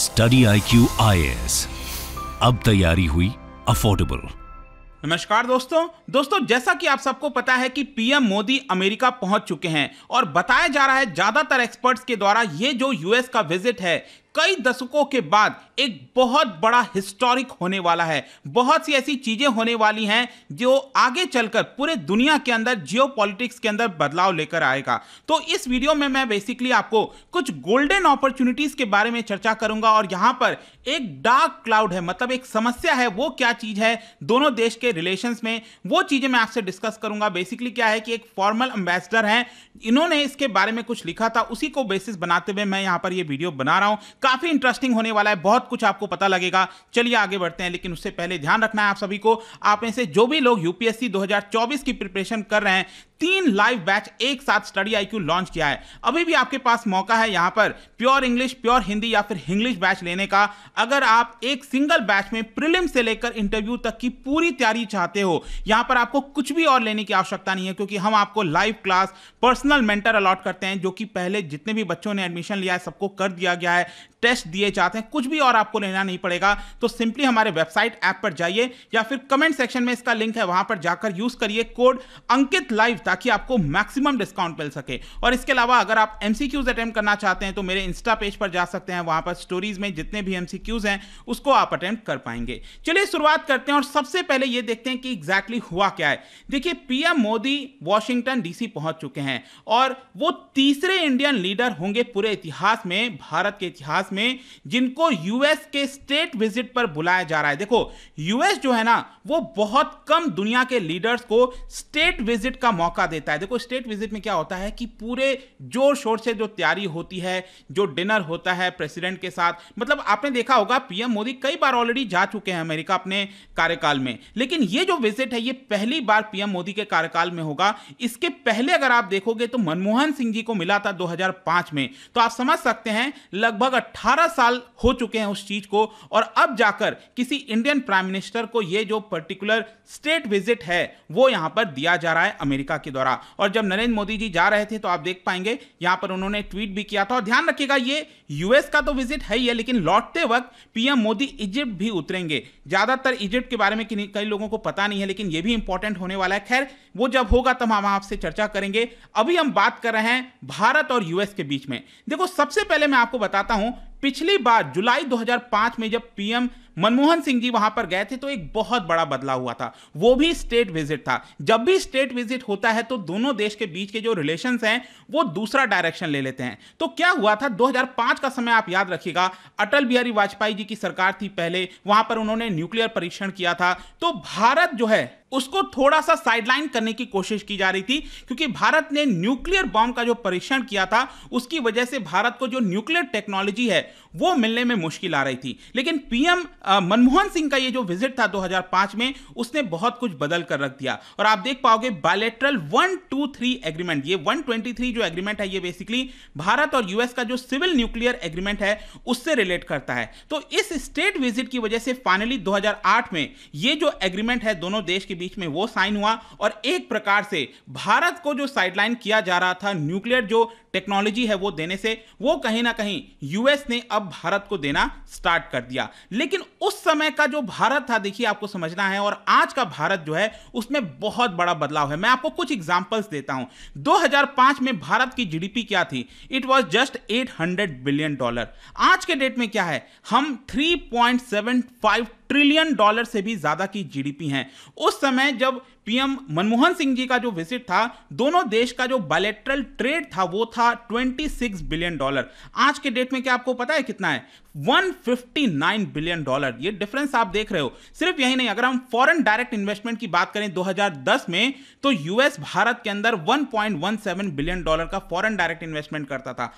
study I Q अब तैयारी हुई अफोर्डेबल नमस्कार दोस्तों दोस्तों जैसा कि आप सबको पता है कि पीएम मोदी अमेरिका पहुंच चुके हैं और बताया जा रहा है ज़्यादातर एक्सपर्ट्स के द्वारा ये जो यूएस का विजिट है कई दशकों के बाद एक बहुत बड़ा हिस्टोरिक होने वाला है बहुत सी ऐसी चीज़ें होने वाली हैं जो आगे चलकर पूरे दुनिया के अंदर जियो के अंदर बदलाव लेकर आएगा तो इस वीडियो में मैं बेसिकली आपको कुछ गोल्डन अपॉर्चुनिटीज़ के बारे में चर्चा करूंगा और यहाँ पर एक डार्क क्लाउड है मतलब एक समस्या है वो क्या चीज़ है दोनों देश के रिलेशन में वो चीज़ें मैं आपसे डिस्कस करूंगा बेसिकली क्या है कि एक फॉर्मल एम्बेसडर है इन्होंने इसके बारे में कुछ लिखा था उसी को बेसिस बनाते हुए मैं यहाँ पर यह वीडियो बना रहा हूं काफ़ी इंटरेस्टिंग होने वाला है बहुत कुछ आपको पता लगेगा चलिए आगे बढ़ते हैं लेकिन उससे पहले ध्यान रखना है आप सभी को आप में से जो भी लोग यूपीएससी 2024 की प्रिपरेशन कर रहे हैं तीन लाइव बैच एक साथ स्टडी आईक्यू लॉन्च किया है अभी भी आपके पास मौका है यहां पर प्योर इंग्लिश प्योर हिंदी या फिर इंग्लिश बैच लेने का अगर आप एक सिंगल बैच में प्रिलिम से लेकर इंटरव्यू तक की पूरी तैयारी चाहते हो यहाँ पर आपको कुछ भी और लेने की आवश्यकता नहीं है क्योंकि हम आपको live class personal mentor allot करते हैं जो कि पहले जितने भी बच्चों ने एडमिशन लिया है सबको कर दिया गया है टेस्ट दिए जाते हैं कुछ भी और आपको लेना नहीं पड़ेगा तो सिंपली हमारे वेबसाइट ऐप पर जाइए या फिर कमेंट सेक्शन में इसका लिंक है वहां पर जाकर यूज करिए कोड अंकित लाइव ताकि आपको मैक्सिमम डिस्काउंट मिल सके और इसके अलावा अगर आप एमसीक्यूज अटेम्प्ट करना चाहते हैं तो मेरे इंस्टा पेज पर जा सकते हैं वहां पर स्टोरीज में जितने भी एमसीक्यूज हैं उसको आप अटेम्प्ट कर पाएंगे चलिए शुरुआत करते हैं और सबसे पहले ये देखते हैं कि एग्जैक्टली exactly हुआ क्या है देखिए पीएम मोदी वॉशिंगटन डीसी पहुंच चुके हैं और वो तीसरे इंडियन लीडर होंगे पूरे इतिहास में भारत के इतिहास में जिनको यूएस के स्टेट विजिट पर बुलाया जा रहा है देखो यूएस जो है ना वो बहुत कम दुनिया के लीडर्स को स्टेट विजिट का मौका देता है देखो स्टेट विजिट में क्या होता है कि पूरे जोर शोर से जो तैयारी होती है जो डिनर होता है प्रेसिडेंट के साथ मतलब आपने देखा होगा पीएम मोदी कई बार ऑलरेडी जा चुके हैं अमेरिका अपने कार्यकाल में लेकिन ये जो विजिट है ये पहली बार पीएम मोदी के कार्यकाल में होगा इसके पहले अगर आप देखोगे तो मनमोहन सिंह जी को मिला था 2005 में तो आप समझ सकते हैं लगभग 18 साल हो चुके हैं उस चीज को और अब जाकर किसी इंडियन प्राइम मिनिस्टर को यह जो पर्टिकुलर स्टेट विजिट है वो यहां पर दिया जा रहा है अमेरिका के द्वारा और जब नरेंद्र मोदी जी जा रहे थे तो आप देख पाएंगे यहां पर उन्होंने ट्वीट भी किया था और ध्यान रखिएगा ये यूएस का तो विजिट है ही है लेकिन लौटते वक्त पीएम मोदी इजिप्ट भी उतरेंगे ज्यादातर इजिप्ट के बारे में कई लोगों को पता नहीं है लेकिन यह भी इंपॉर्टेंट होने वाला है खैर वो जब होगा तब हम आपसे चर्चा करेंगे अभी हम बात कर रहे हैं भारत और यूएस के बीच में देखो सबसे पहले मैं आपको बताता हूं पिछली बार जुलाई 2005 में जब पीएम मनमोहन सिंह जी वहां पर गए थे तो एक बहुत बड़ा बदलाव हुआ था वो भी स्टेट विजिट था जब भी स्टेट विजिट होता है तो दोनों देश के बीच के जो रिलेशन हैं वो दूसरा डायरेक्शन ले लेते हैं तो क्या हुआ था 2005 का समय आप याद रखिएगा अटल बिहारी वाजपेयी जी की सरकार थी पहले वहां पर उन्होंने न्यूक्लियर परीक्षण किया था तो भारत जो है उसको थोड़ा सा साइडलाइन करने की कोशिश की जा रही थी क्योंकि भारत ने न्यूक्लियर बॉम्ब का जो परीक्षण किया था उसकी वजह से भारत को जो न्यूक्लियर टेक्नोलॉजी है वो मिलने में मुश्किल आ रही थी लेकिन पीएम मनमोहन सिंह का ये जो विजिट था 2005 में उसने बहुत कुछ बदल कर रख दिया और आप देख पाओगे bilateral one two three agreement ये 123 जो एग्रीमेंट है ये बेसिकली भारत और यूएस का जो सिविल न्यूक्लियर एग्रीमेंट है उससे रिलेट करता है तो इस स्टेट विजिट की वजह से फाइनली 2008 में ये जो एग्रीमेंट है दोनों देश के बीच में वो साइन हुआ और एक प्रकार से भारत को जो साइडलाइन किया जा रहा था न्यूक्लियर जो टेक्नोलॉजी है वो देने से वो कहीं ना कहीं यूएस ने अब भारत को देना स्टार्ट कर दिया लेकिन उस समय का जो भारत था देखिए आपको समझना है और आज का भारत जो है उसमें बहुत बड़ा बदलाव है मैं आपको कुछ एग्जाम्पल्स देता हूं 2005 में भारत की जीडीपी क्या थी it was just 800 billion dollar आज के डेट में क्या है हम 3.75 ट्रिलियन डॉलर से भी ज्यादा की जीडीपी है उस समय जब पीएम मनमोहन सिंह जी का जो विजिट था दोनों देश का जो बायलेट्रल ट्रेड था वो था 26 बिलियन डॉलर आज के डेट में क्या आपको पता है कितना है 159 बिलियन डॉलर ये डिफरेंस आप देख रहे हो सिर्फ यही नहीं अगर हम फॉरेन डायरेक्ट इन्वेस्टमेंट की बात करें 2010 में तो यूएस भारत के अंदर 1.17 बिलियन डॉलर का फॉरेन डायरेक्ट इन्वेस्टमेंट करता था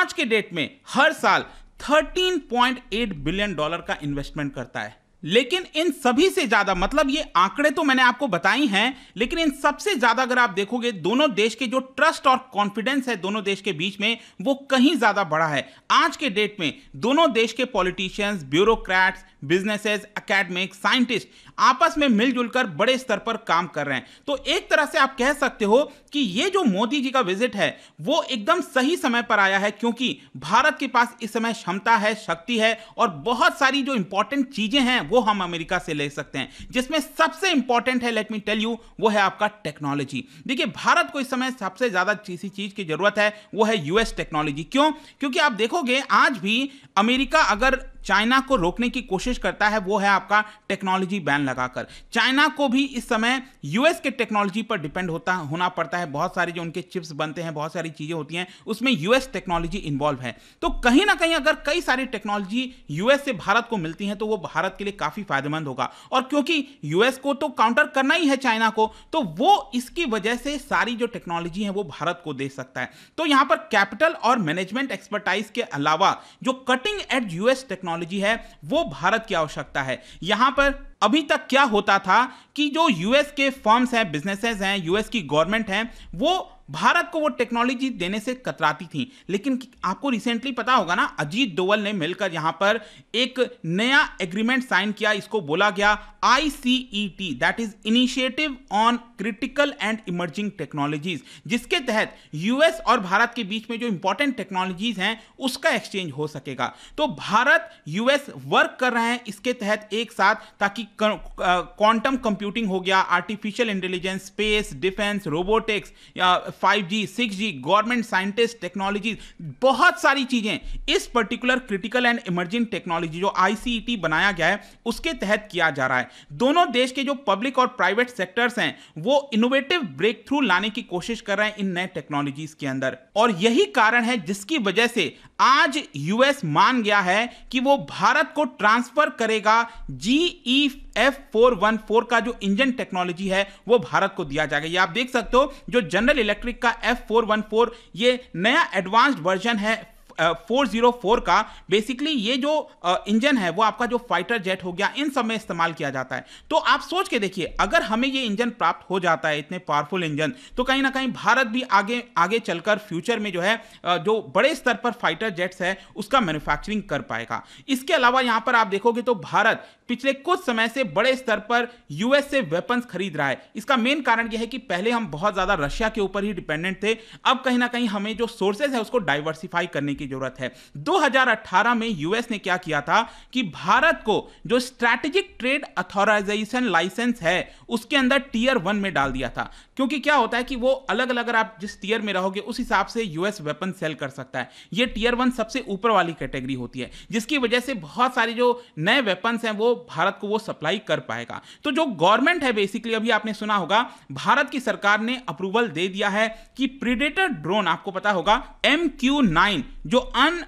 आज के डेट में हर साल 13.8 बिलियन डॉलर का इन्वेस्टमेंट करता है लेकिन इन सभी से ज़्यादा मतलब ये आंकड़े तो मैंने आपको बताई हैं लेकिन इन सबसे ज़्यादा अगर आप देखोगे दोनों देश के जो ट्रस्ट और कॉन्फिडेंस है दोनों देश के बीच में वो कहीं ज़्यादा बढ़ा है आज के डेट में दोनों देश के politicians bureaucrats businesses academic scientist आपस में मिलजुल कर बड़े स्तर पर काम कर रहे हैं तो एक तरह से आप कह सकते हो कि ये जो मोदी जी का विजिट है वो एकदम सही समय पर आया है क्योंकि भारत के पास इस समय क्षमता है शक्ति है और बहुत सारी जो इंपॉर्टेंट चीज़ें हैं वो हम अमेरिका से ले सकते हैं जिसमें सबसे इंपॉर्टेंट है लेट मी टेल यू वो है आपका टेक्नोलॉजी देखिए भारत को इस समय सबसे ज्यादा किसी चीज की जरूरत है वो है यूएस टेक्नोलॉजी क्यों क्योंकि आप देखोगे आज भी अमेरिका अगर चाइना को रोकने की कोशिश करता है वो है आपका टेक्नोलॉजी बैन लगाकर चाइना को भी इस समय यूएस के टेक्नोलॉजी पर डिपेंड होता होना पड़ता है बहुत सारे जो उनके चिप्स बनते हैं बहुत सारी चीज़ें होती हैं उसमें यूएस टेक्नोलॉजी इन्वॉल्व है तो कहीं ना कहीं अगर कई सारी टेक्नोलॉजी यूएस से भारत को मिलती हैं तो वो भारत के लिए काफ़ी फायदेमंद होगा और क्योंकि यूएस को तो काउंटर करना ही है चाइना को तो वो इसकी वजह से सारी जो टेक्नोलॉजी है वो भारत को दे सकता है तो यहाँ पर कैपिटल और मैनेजमेंट एक्सपर्टाइज के अलावा जो cutting edge US technology technology है वो भारत की आवश्यकता है यहां पर अभी तक क्या होता था कि जो यूएस के फर्म्स हैं बिजनेसेस हैं यूएस की गवर्नमेंट हैं वो भारत को वो टेक्नोलॉजी देने से कतराती थी लेकिन आपको रिसेंटली पता होगा ना अजीत डोवल ने मिलकर यहां पर एक नया एग्रीमेंट साइन किया इसको बोला गया I that is initiative on critical and emerging technologies जिसके तहत यूएस और भारत के बीच में जो इंपॉर्टेंट टेक्नोलॉजीज हैं उसका एक्सचेंज हो सकेगा तो भारत यूएस वर्क कर रहे हैं इसके तहत एक साथ ताकि क्वांटम कंप्यूटिंग हो गया artificial intelligence space defence robotics five G six G government scientist technology बहुत सारी चीज़ें इस particular critical and emerging technology जो आई e बनाया गया है उसके तहत किया जा रहा है दोनों देश के जो पब्लिक और प्राइवेट सेक्टर्स हैं वो इनोवेटिव ब्रेक थ्रू लाने की कोशिश कर रहे हैं इन नए टेक्नोलॉजीज के अंदर और यही कारण है जिसकी वजह से आज यूएस मान गया है कि वो भारत को ट्रांसफर करेगा G E F four one four का जो इंजन टेक्नोलॉजी है वो भारत को दिया जाएगा ये आप देख सकते हो जो जनरल इलेक्ट्रिक का एफ फोर वन फोर ये नया एडवांस्ड वर्जन है फोर जीरो फोर का बेसिकली ये जो इंजन है वो आपका जो फाइटर जेट हो गया इन सब में इस्तेमाल किया जाता है तो आप सोच के देखिए अगर हमें ये इंजन प्राप्त हो जाता है इतने पावरफुल इंजन तो कहीं ना कहीं भारत भी आगे आगे चलकर फ्यूचर में जो है जो बड़े स्तर पर फाइटर जेट्स है उसका मैन्युफैक्चरिंग कर पाएगा इसके अलावा यहां पर आप देखोगे तो भारत पिछले कुछ समय से बड़े स्तर पर यूएस से वेपन्स खरीद रहा है इसका मेन कारण यह है कि पहले हम बहुत ज़्यादा रशिया के ऊपर ही डिपेंडेंट थे अब कहीं ना कहीं हमें जो सोर्सेज है उसको डाइवर्सिफाई करने की जरूरत है 2018 में यूएस ने क्या किया था कि भारत को जो स्ट्रैटेजिक ट्रेड अथोराइजेशन लाइसेंस है उसके अंदर टीयर वन में डाल दिया था क्योंकि क्या होता है कि वो अलग अलग आप जिस टीयर में रहोगे उस हिसाब से यूएस वेपन सेल कर सकता है ये टीयर वन सबसे ऊपर वाली कैटेगरी होती है जिसकी वजह से बहुत सारी जो नए वेपन्स हैं वो भारत को वो सप्लाई कर पाएगा तो जो गवर्नमेंट है बेसिकली अभी आपने सुना होगा भारत की सरकार ने अप्रूवल दे दिया है कि प्रीडेटर ड्रोन आपको पता होगा एम क्यू नाइन जो अन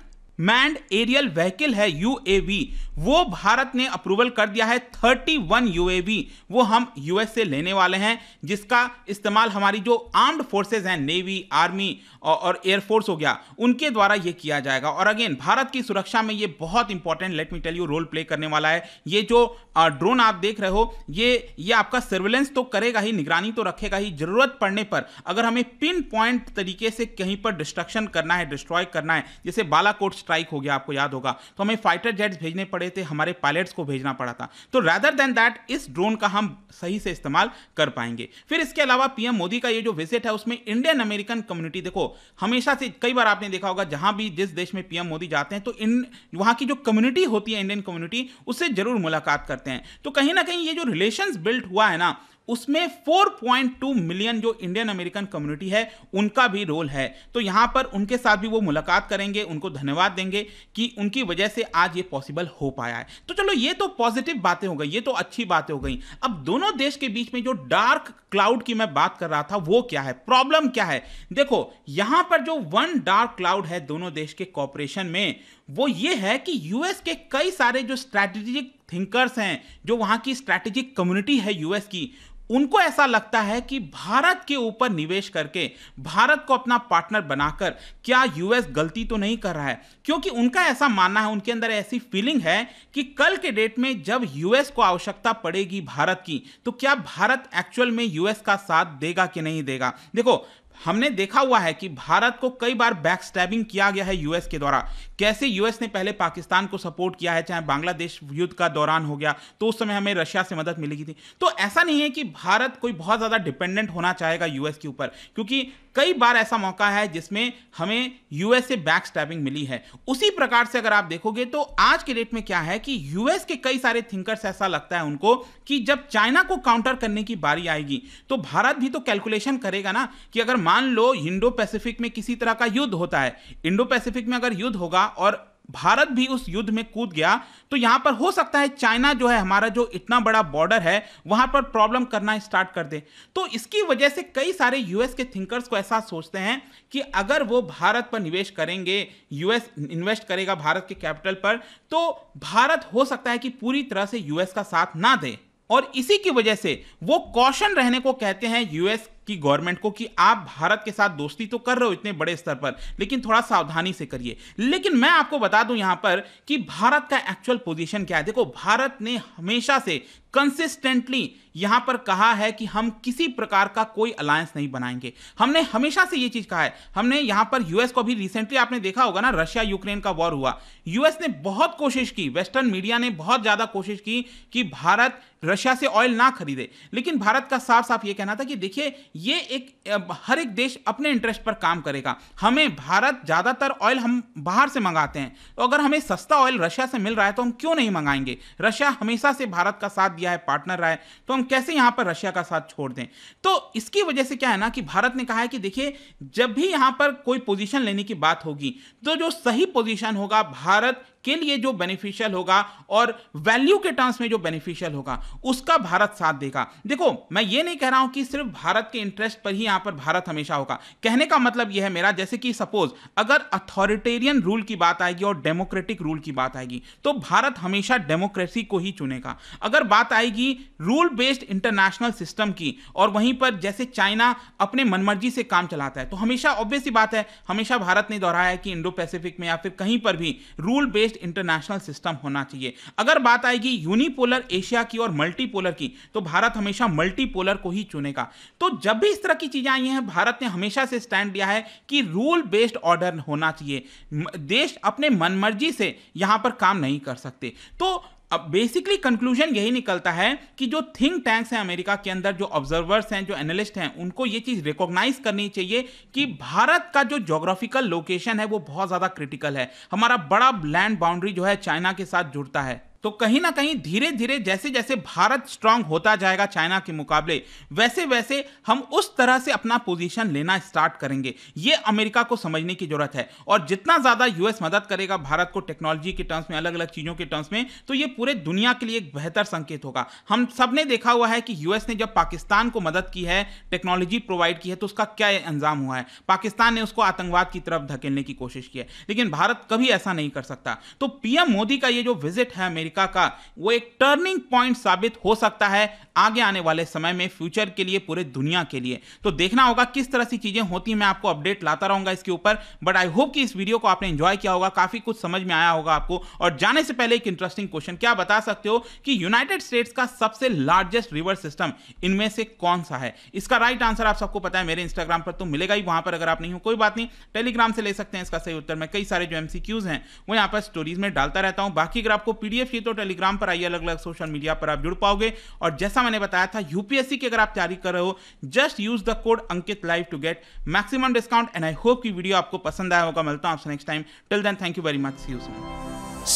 मैंड एरियल व्हीकल है यूएवी वो भारत ने अप्रूवल कर दिया है 31 यूएवी वो हम यूएस से लेने वाले हैं जिसका इस्तेमाल हमारी जो आर्म्ड फोर्सेज हैं नेवी आर्मी और एयरफोर्स हो गया उनके द्वारा ये किया जाएगा और अगेन भारत की सुरक्षा में ये बहुत important let me tell you role play करने वाला है ये जो ड्रोन आप देख रहे हो ये ये आपका सर्वेलेंस तो करेगा ही निगरानी तो रखेगा ही जरूरत पड़ने पर अगर हमें पिन पॉइंट तरीके से कहीं पर डिस्ट्रक्शन करना है डिस्ट्रॉय करना है जैसे बालाकोट स्ट्राइक हो गया आपको याद होगा तो हमें फाइटर जेट्स भेजने पड़े थे हमारे पायलट्स को भेजना पड़ा था तो रैदर देन दैट इस ड्रोन का हम सही से इस्तेमाल कर पाएंगे फिर इसके अलावा पीएम मोदी का ये जो विजिट है उसमें इंडियन अमेरिकन कम्युनिटी देखो हमेशा से कई बार आपने देखा होगा जहां भी जिस देश में पीएम मोदी जाते हैं तो इन वहां की जो कम्युनिटी होती है इंडियन कम्युनिटी उससे जरूर मुलाकात करते हैं तो कहीं ना कहीं ये जो रिलेशन बिल्ट हुआ है ना उसमें 4.2 मिलियन जो इंडियन अमेरिकन कम्युनिटी है उनका भी रोल है तो यहां पर उनके साथ भी वो मुलाकात करेंगे उनको धन्यवाद देंगे कि उनकी वजह से आज ये पॉसिबल हो पाया है तो चलो ये तो पॉजिटिव बातें हो गई ये तो अच्छी बातें हो गई अब दोनों देश के बीच में जो डार्क क्लाउड की मैं बात कर रहा था वो क्या है प्रॉब्लम क्या है देखो यहां पर जो वन डार्क क्लाउड है दोनों देश के कॉपरेशन में वो ये है कि यूएस के कई सारे जो स्ट्रैटेजिक थिंकर्स हैं जो वहाँ की स्ट्रैटेजिक कम्युनिटी है यूएस की उनको ऐसा लगता है कि भारत के ऊपर निवेश करके भारत को अपना पार्टनर बनाकर क्या यूएस गलती तो नहीं कर रहा है क्योंकि उनका ऐसा मानना है उनके अंदर ऐसी फीलिंग है कि कल के डेट में जब यूएस को आवश्यकता पड़ेगी भारत की तो क्या भारत एक्चुअल में यूएस का साथ देगा कि नहीं देगा देखो हमने देखा हुआ है कि भारत को कई बार बैक स्टैबिंग किया गया है यूएस के द्वारा कैसे यूएस ने पहले पाकिस्तान को सपोर्ट किया है चाहे बांग्लादेश युद्ध का दौरान हो गया तो उस समय हमें रशिया से मदद मिलेगी थी तो ऐसा नहीं है कि भारत कोई बहुत ज़्यादा डिपेंडेंट होना चाहेगा यूएस के ऊपर क्योंकि कई बार ऐसा मौका है जिसमें हमें यूएस से बैक स्टैपिंग मिली है उसी प्रकार से अगर आप देखोगे तो आज के डेट में क्या है कि यूएस के कई सारे थिंकर्स ऐसा लगता है उनको कि जब चाइना को काउंटर करने की बारी आएगी तो भारत भी तो कैलकुलेशन करेगा ना कि अगर मान लो इंडो पैसिफिक में किसी तरह का युद्ध होता है इंडो पैसिफिक में अगर युद्ध होगा और भारत भी उस युद्ध में कूद गया तो यहां पर हो सकता है चाइना जो है हमारा जो इतना बड़ा बॉर्डर है वहां पर प्रॉब्लम करना स्टार्ट कर दे तो इसकी वजह से कई सारे यूएस के थिंकर्स को ऐसा सोचते हैं कि अगर वो भारत पर निवेश करेंगे यूएस इन्वेस्ट करेगा भारत के कैपिटल पर तो भारत हो सकता है कि पूरी तरह से यूएस का साथ ना दे और इसी की वजह से वो कौशन रहने को कहते हैं यूएस कि गवर्नमेंट को कि आप भारत के साथ दोस्ती तो कर रहे हो इतने बड़े स्तर पर लेकिन थोड़ा सावधानी से करिए लेकिन मैं आपको बता दूं यहां पर कि भारत का एक्चुअल पोजीशन क्या है देखो भारत ने हमेशा से कंसिस्टेंटली यहां पर कहा है कि हम किसी प्रकार का कोई अलायंस नहीं बनाएंगे हमने हमेशा से यह चीज कहा है हमने यहां पर यूएस को भी रिसेंटली आपने देखा होगा ना रशिया यूक्रेन का वॉर हुआ यूएस ने बहुत कोशिश की वेस्टर्न मीडिया ने बहुत ज्यादा कोशिश की कि भारत रशिया से ऑयल ना खरीदे लेकिन भारत का साफ साफ ये कहना था कि देखिए ये एक हर एक देश अपने इंटरेस्ट पर काम करेगा हमें भारत ज़्यादातर ऑयल हम बाहर से मंगाते हैं तो अगर हमें सस्ता ऑयल रशिया से मिल रहा है तो हम क्यों नहीं मंगाएंगे रशिया हमेशा से भारत का साथ दिया है पार्टनर रहा है तो हम कैसे यहाँ पर रशिया का साथ छोड़ दें तो इसकी वजह से क्या है ना कि भारत ने कहा है कि देखिए जब भी यहाँ पर कोई पोजिशन लेने की बात होगी तो जो सही पोजिशन होगा भारत के लिए जो बेनिफिशियल होगा और वैल्यू के टर्म्स में जो बेनिफिशियल होगा उसका भारत साथ देगा देखो मैं ये नहीं कह रहा हूं कि सिर्फ भारत के इंटरेस्ट पर ही यहां पर भारत हमेशा होगा कहने का मतलब यह है मेरा जैसे कि सपोज अगर अथॉरिटेरियन रूल की बात आएगी और डेमोक्रेटिक रूल की बात आएगी तो भारत हमेशा डेमोक्रेसी को ही चुनेगा अगर बात आएगी रूल बेस्ड इंटरनेशनल सिस्टम की और वहीं पर जैसे चाइना अपने मनमर्जी से काम चलाता है तो हमेशा ऑब्वियस बात है हमेशा भारत ने दोहराया कि इंडो पैसिफिक में या फिर कहीं पर भी rule based based international system होना चाहिए अगर बात आएगी यूनिपोलर एशिया की और मल्टीपोलर की तो भारत हमेशा मल्टीपोलर को ही चुनेगा तो जब भी इस तरह की चीज़ें आई हैं भारत ने हमेशा से स्टैंड लिया है कि रूल बेस्ड ऑर्डर होना चाहिए देश अपने मनमर्जी से यहां पर काम नहीं कर सकते तो अब बेसिकली कंक्लूजन यही निकलता है कि जो थिंक टैंक्स हैं अमेरिका के अंदर जो ऑब्जर्वर्स हैं जो एनालिस्ट हैं उनको ये चीज़ रिकॉग्नाइज करनी चाहिए कि भारत का जो जोग्राफिकल लोकेशन है वो बहुत ज़्यादा क्रिटिकल है हमारा बड़ा लैंड बाउंड्री जो है चाइना के साथ जुड़ता है तो कहीं ना कहीं धीरे धीरे जैसे जैसे भारत स्ट्रांग होता जाएगा चाइना के मुकाबले वैसे वैसे हम उस तरह से अपना पोजीशन लेना स्टार्ट करेंगे ये अमेरिका को समझने की जरूरत है और जितना ज़्यादा यूएस मदद करेगा भारत को टेक्नोलॉजी के टर्म्स में अलग अलग चीज़ों के टर्म्स में तो ये पूरे दुनिया के लिए एक बेहतर संकेत होगा हम सब ने देखा हुआ है कि यूएस ने जब पाकिस्तान को मदद की है टेक्नोलॉजी प्रोवाइड की है तो उसका क्या अंजाम हुआ है पाकिस्तान ने उसको आतंकवाद की तरफ धकेलने की कोशिश की है लेकिन भारत कभी ऐसा नहीं कर सकता तो पीएम मोदी का ये जो विजिट है अमेरिका अमेरिका का वो एक टर्निंग पॉइंट साबित हो सकता है आगे आने वाले समय में फ्यूचर के लिए पूरे दुनिया के लिए तो देखना होगा किस तरह सी चीज़ें होती मैं आपको अपडेट लाता रहूंगा इसके ऊपर बट आई होप कि इस वीडियो को आपने एंजॉय किया होगा काफ़ी कुछ समझ में आया होगा आपको और जाने से पहले एक इंटरेस्टिंग क्वेश्चन क्या बता सकते हो कि यूनाइटेड स्टेट्स का सबसे लार्जेस्ट रिवर सिस्टम इनमें से कौन सा है इसका राइट आंसर आप सबको पता है मेरे इंस्टाग्राम पर तो मिलेगा ही वहां पर अगर आप नहीं हो कोई बात नहीं टेलीग्राम से ले सकते हैं इसका सही उत्तर मैं कई सारे जो एमसीक्यूज हैं वो यहां पर स्टोरीज में डालता रहता हूं बाकी अगर आपको पीडीएफ की तो टेलीग्राम पर आइए अलग अलग सोशल मीडिया पर आप जुड़ पाओगे और जैसा मैंने बताया था यूपीएससी की अगर आप तैयारी कर रहे हो just use the code Ankit live to get maximum discount and I hope की वीडियो आपको पसंद आया होगा मिलता हूं आपसे next time till then thank you very much see you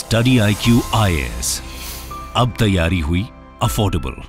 study I Q I S अब तैयारी हुई अफोर्डेबल